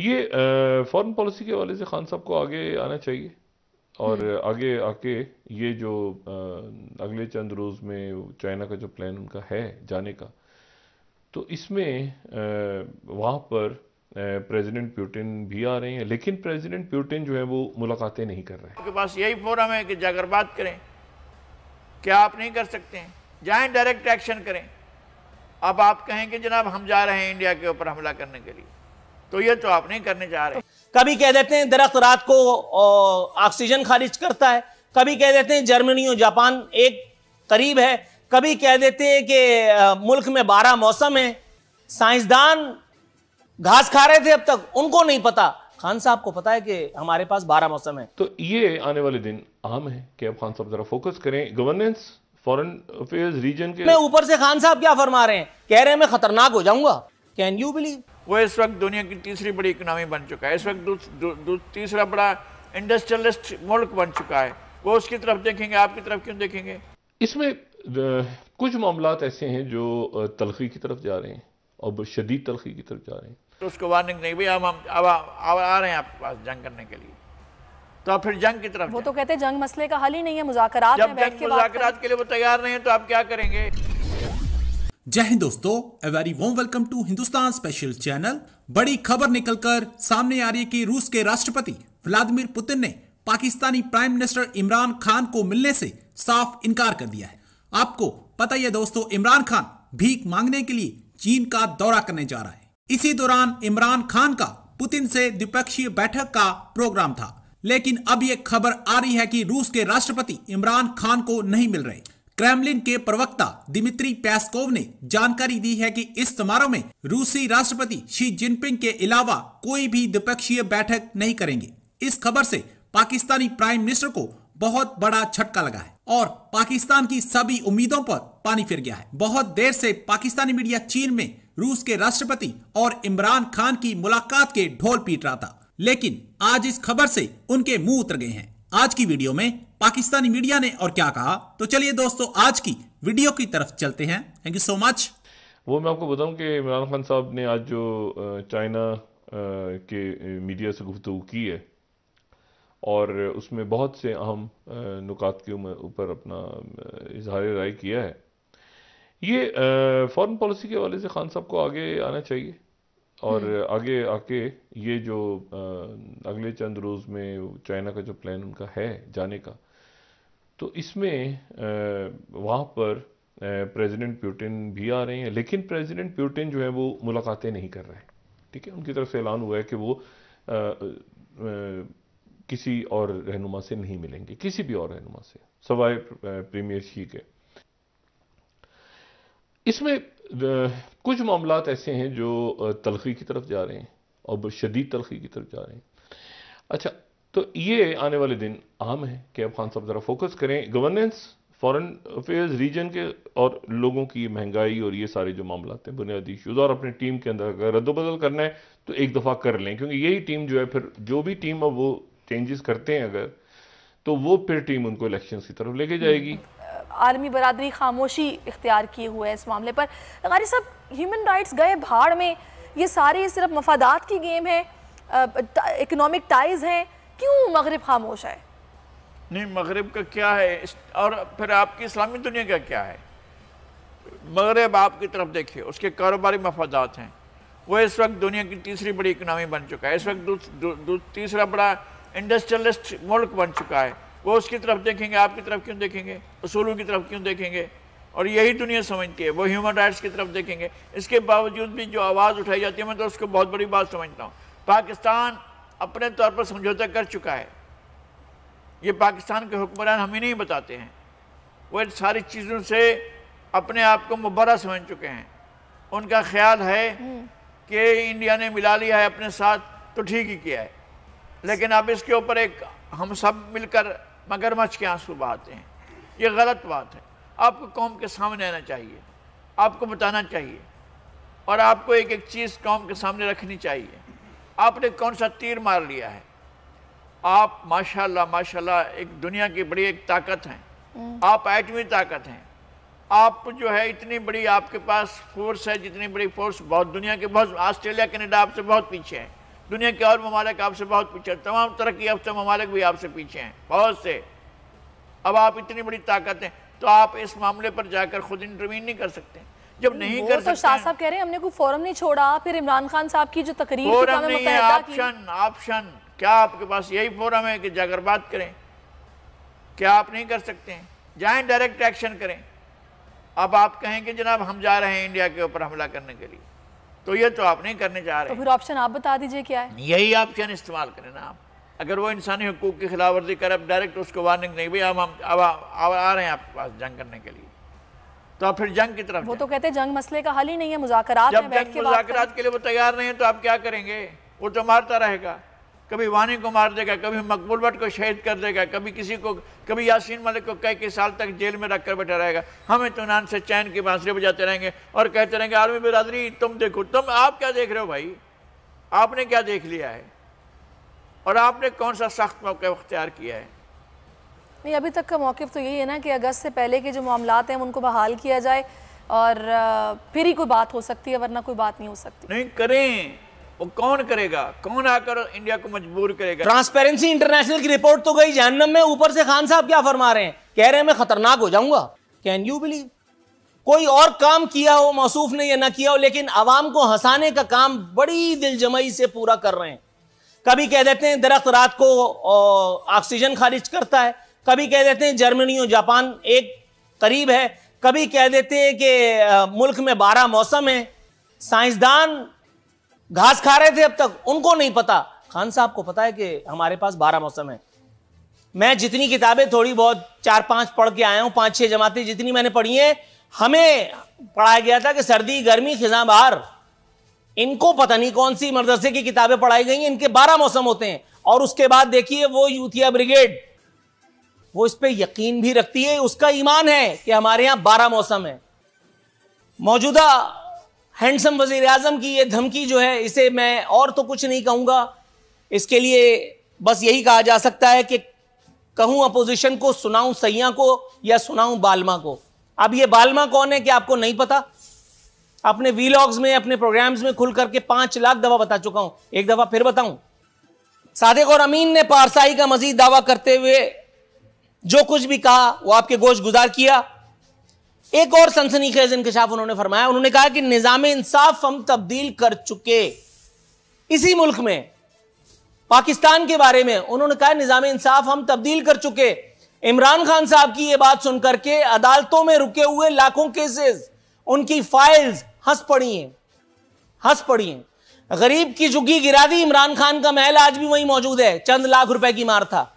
ये foreign policy के हवाले से खान साहब को आगे आना चाहिए और हम्म। आगे आके ये जो आ, अगले चंद रोज़ में चाइना का जो प्लान उनका है जाने का तो इसमें वहाँ पर प्रेसिडेंट प्यूटिन भी आ रहे हैं लेकिन प्रेसिडेंट प्यूटिन जो है वो मुलाकातें नहीं कर रहे हैं आपके पास यही फोरम है कि जाकर बात करें क्या आप नहीं कर सकते हैं जाएं डायरेक्ट एक्शन करें अब आप कहें कि जनाब हम जा रहे हैं इंडिया के ऊपर हमला करने के लिए तो ये तो आप नहीं करने जा रहे कभी कह देते हैं दरख्त रात को ऑक्सीजन खारिज करता है कभी कह देते हैं जर्मनी और जापान एक करीब है कभी कह देते हैं कि मुल्क में बारह मौसम है साइंसदान घास खा रहे थे अब तक उनको नहीं पता खान साहब को पता है कि हमारे पास बारह मौसम है तो ये आने वाले दिन आम है कि अब खान साहब जरा फोकस करें गवर्नेंस फॉरेन अफेयर्स रीजन के ऊपर से खान साहब क्या फरमा रहे हैं कह रहे हैं मैं खतरनाक हो जाऊंगा कैन यू बिलीव वो इस वक्त दुनिया की तीसरी बड़ी इकनॉमी बन चुका है इस वक्त तीसरा बड़ा इंडस्ट्रियलिस्ट मुल्क बन चुका है वो उसकी तरफ देखेंगे आपकी तरफ क्यों देखेंगे इसमें कुछ मामला ऐसे हैं जो तलखी की तरफ जा रहे हैं और शदीद तलखी की तरफ जा रहे हैं तो उसको वार्निंग नहीं भाई अब हम अब आ रहे हैं आपके पास जंग करने के लिए तो आप फिर जंग की तरफ वो तो कहते हैं जंग मसले का हल ही नहीं है मुजाकर मुजाकर के लिए वो तैयार नहीं है तो आप क्या करेंगे जय हिंद दोस्तों a very warm welcome to Hindustan special channel बड़ी खबर निकलकर सामने आ रही है कि रूस के राष्ट्रपति व्लादिमीर पुतिन ने पाकिस्तानी प्राइम मिनिस्टर इमरान खान को मिलने से साफ इनकार कर दिया है आपको पता ही है दोस्तों इमरान खान भीख मांगने के लिए चीन का दौरा करने जा रहा है इसी दौरान इमरान खान का पुतिन से द्विपक्षीय बैठक का प्रोग्राम था लेकिन अब यह खबर आ रही है कि रूस के राष्ट्रपति इमरान खान को नहीं मिल रहे क्रेमलिन के प्रवक्ता दिमित्री पैसकोव ने जानकारी दी है कि इस समारोह में रूसी राष्ट्रपति शी जिनपिंग के अलावा कोई भी द्विपक्षीय बैठक नहीं करेंगे इस खबर से पाकिस्तानी प्राइम मिनिस्टर को बहुत बड़ा झटका लगा है और पाकिस्तान की सभी उम्मीदों पर पानी फिर गया है बहुत देर से पाकिस्तानी मीडिया चीन में रूस के राष्ट्रपति और इमरान खान की मुलाकात के ढोल पीट रहा था लेकिन आज इस खबर से उनके मुंह उतर गए हैं आज की वीडियो में पाकिस्तानी मीडिया ने और क्या कहा तो चलिए दोस्तों आज की वीडियो की तरफ चलते हैं थैंक यू सो मच वो मैं आपको बताऊं कि इमरान खान साहब ने आज जो चाइना के मीडिया से गुफ्तु की है और उसमें बहुत से अहम नुकात के ऊपर अपना इजहार राय किया है ये फॉरेन पॉलिसी के हवाले से खान साहब को आगे आना चाहिए और हम्म। आगे आके ये जो अगले चंद रोज़ में चाइना का जो प्लान उनका है जाने का तो इसमें वहाँ पर प्रेसिडेंट प्यूटिन भी आ रहे हैं लेकिन प्रेसिडेंट प्यूटिन जो है वो मुलाकातें नहीं कर रहे ठीक है उनकी तरफ से ऐलान हुआ है कि वो आ, आ, किसी और रहनुमा से नहीं मिलेंगे किसी भी और रहनुमा से सवाए प्रीमियर शी के इसमें कुछ मामला ऐसे हैं जो तलखी की तरफ जा रहे हैं और शदीद तलखी की तरफ जा रहे हैं अच्छा तो ये आने वाले दिन आम है कि अब खान साहब ज़रा फोकस करें गवर्नेंस फॉरेन अफेयर्स रीजन के और लोगों की महंगाई और ये सारे जो मामला हैं बुनियादी इशूज़ और अपनी टीम के अंदर अगर रद्दबदल करना है तो एक दफ़ा कर लें क्योंकि यही टीम जो है फिर जो भी टीम अब वो चेंजेस करते हैं अगर तो वो फिर टीम उनको इलेक्शन की तरफ लेके जाएगी आलमी बरदरी खामोशी इख्तियार किए हुए हैं इस मामले पर गारी साहब ह्यूमन राइट्स गए भाड़ में ये सारी सिर्फ मफादात की गेम है इकनॉमिक टाइज हैं क्यों मगरब खामोश है नहीं मगरब का क्या है और फिर आपकी इस्लामी दुनिया का क्या है मगरब आपकी तरफ देखिए उसके कारोबारी मफादात हैं वो इस वक्त दुनिया की तीसरी बड़ी इकनॉमी बन चुका है इस वक्त तीसरा बड़ा इंडस्ट्रियलिस्ट मुल्क बन चुका है वो उसकी तरफ देखेंगे आपकी तरफ क्यों देखेंगे उसूलों की तरफ क्यों देखेंगे और यही दुनिया समझती है वो ह्यूमन राइट्स की तरफ देखेंगे इसके बावजूद भी जो आवाज़ उठाई जाती है मैं तो उसको बहुत बड़ी बात समझता हूँ पाकिस्तान अपने तौर पर समझौता कर चुका है ये पाकिस्तान के हुक्मरान हमें नहीं बताते हैं वो इन सारी चीज़ों से अपने आप को मुबरा समझ चुके हैं उनका ख्याल है हम्म। कि इंडिया ने मिला लिया है अपने साथ तो ठीक ही किया है लेकिन अब इसके ऊपर एक हम सब मिलकर मगरमच्छ के आंसू बहाते हैं ये गलत बात है आपको कौम के सामने आना चाहिए आपको बताना चाहिए और आपको एक एक चीज़ कौम के सामने रखनी चाहिए आपने कौन सा तीर मार लिया है आप माशाल्लाह माशाल्लाह एक दुनिया की बड़ी एक ताकत हैं हम्म। आप एटमी ताकत हैं आप जो है इतनी बड़ी आपके पास फोर्स है जितनी बड़ी फोर्स बहुत दुनिया के बहुत ऑस्ट्रेलिया कैनेडा आपसे बहुत पीछे हैं दुनिया के और ममालिक आपसे बहुत पीछे तमाम तरक्की याफ्ता ममालिक भी आपसे पीछे हैं बहुत से अब आप इतनी बड़ी ताकत हैं तो आप इस मामले पर जाकर खुद इंटरवीन नहीं कर सकते जब नहीं कर तो शाह साहब कह रहे हैं हमने कोई फोरम नहीं छोड़ा फिर इमरान खान साहब की जो तकरीर फोरम नहीं है ऑप्शन ऑप्शन क्या आपके पास यही फोरम है कि जाकर बात करें क्या आप नहीं कर सकते हैं जाए डायरेक्ट एक्शन करें अब आप कहें कि जनाब हम जा रहे हैं इंडिया के ऊपर हमला करने के लिए तो ये तो आप नहीं करने जा तो रहे तो फिर ऑप्शन आप बता दीजिए क्या है यही ऑप्शन इस्तेमाल करें ना आप अगर वो इंसानी हकूक की खिलाफ वर्जी करे अब डायरेक्ट उसको वार्निंग नहीं भाई हम हम अब आ रहे हैं आपके पास जंग करने के लिए तो आप फिर जंग की तरफ वो तो कहते हैं जंग मसले का हल ही नहीं है मुजाकर जब जंग मुजाकर के लिए वो तैयार नहीं है तो आप क्या करेंगे वो तो मारता रहेगा कभी वानी को मार देगा कभी मकबूल भट्ट को शहीद कर देगा कभी किसी को कभी यासीन मलिक को कई कई साल तक जेल में रख कर बैठा रहेगा हम इतमान से चैन की बांसुरी बजाते रहेंगे और कहते रहेंगे आर्मी बिरादरी तुम देखो तुम आप क्या देख रहे हो भाई आपने क्या देख लिया है और आपने कौन सा सख्त मौका अख्तियार किया है नहीं अभी तक का मौक़ तो यही है ना कि अगस्त से पहले के जो मामला हैं उनको बहाल किया जाए और फिर ही कोई बात हो सकती है वरना कोई बात नहीं हो सकती नहीं करें वो कौन करेगा कौन आकर इंडिया को मजबूर करेगा ट्रांसपेरेंसी इंटरनेशनल की रिपोर्ट तो गई जहनम में ऊपर से खान साहब क्या फरमा रहे हैं कह रहे हैं मैं खतरनाक हो जाऊंगा कैन यू बिलीव कोई और काम किया हो मौसू ने या ना किया हो लेकिन आवाम को हंसाने का काम बड़ी दिलजमई से पूरा कर रहे हैं कभी कह देते हैं दरख्त रात को ऑक्सीजन खारिज करता है कभी कह देते हैं जर्मनी और जापान एक करीब है कभी कह देते हैं कि मुल्क में बारह मौसम है साइंसदान घास खा रहे थे अब तक उनको नहीं पता खान साहब को पता है कि हमारे पास बारह मौसम है मैं जितनी किताबें थोड़ी बहुत चार पांच पढ़ के आया हूं पांच छह जमाते जितनी मैंने पढ़ी है हमें पढ़ाया गया था कि सर्दी गर्मी खिजा बहार इनको पता नहीं कौन सी मदरसे की किताबें पढ़ाई गई हैं इनके बारह मौसम होते हैं और उसके बाद देखिए वो यूथिया ब्रिगेड वो इस पर यकीन भी रखती है उसका ईमान है कि हमारे यहां बारह मौसम है मौजूदा हैंडसम वजीर अजम की ये धमकी जो है इसे मैं और तो कुछ नहीं कहूँगा इसके लिए बस यही कहा जा सकता है कि कहूँ अपोजिशन को सुनाऊँ सैया को या सुनाऊँ बालमा को अब ये बालमा कौन है क्या आपको नहीं पता अपने वीलॉग्स में अपने प्रोग्राम्स में खुल करके पांच लाख दफा बता चुका हूं एक दफा फिर बताऊं सादिक और अमीन ने पारसाई का मजीद दावा करते हुए जो कुछ भी कहा वो आपके गोश गुजार किया एक और सनसनी खेज इंकशाफ उन्होंने फरमाया उन्होंने कहा कि निज़ाम इंसाफ हम तब्दील कर चुके इसी मुल्क में पाकिस्तान के बारे में उन्होंने कहा निज़ाम इंसाफ हम तब्दील कर चुके इमरान खान साहब की यह बात सुनकर के अदालतों में रुके हुए लाखों केसेस उनकी फाइल्स हंस पड़ी हैं हंस पड़ी हैं गरीब की झुग्गी गिरा दी इमरान खान का महल आज भी वहीं मौजूद है चंद लाख रुपए की मार था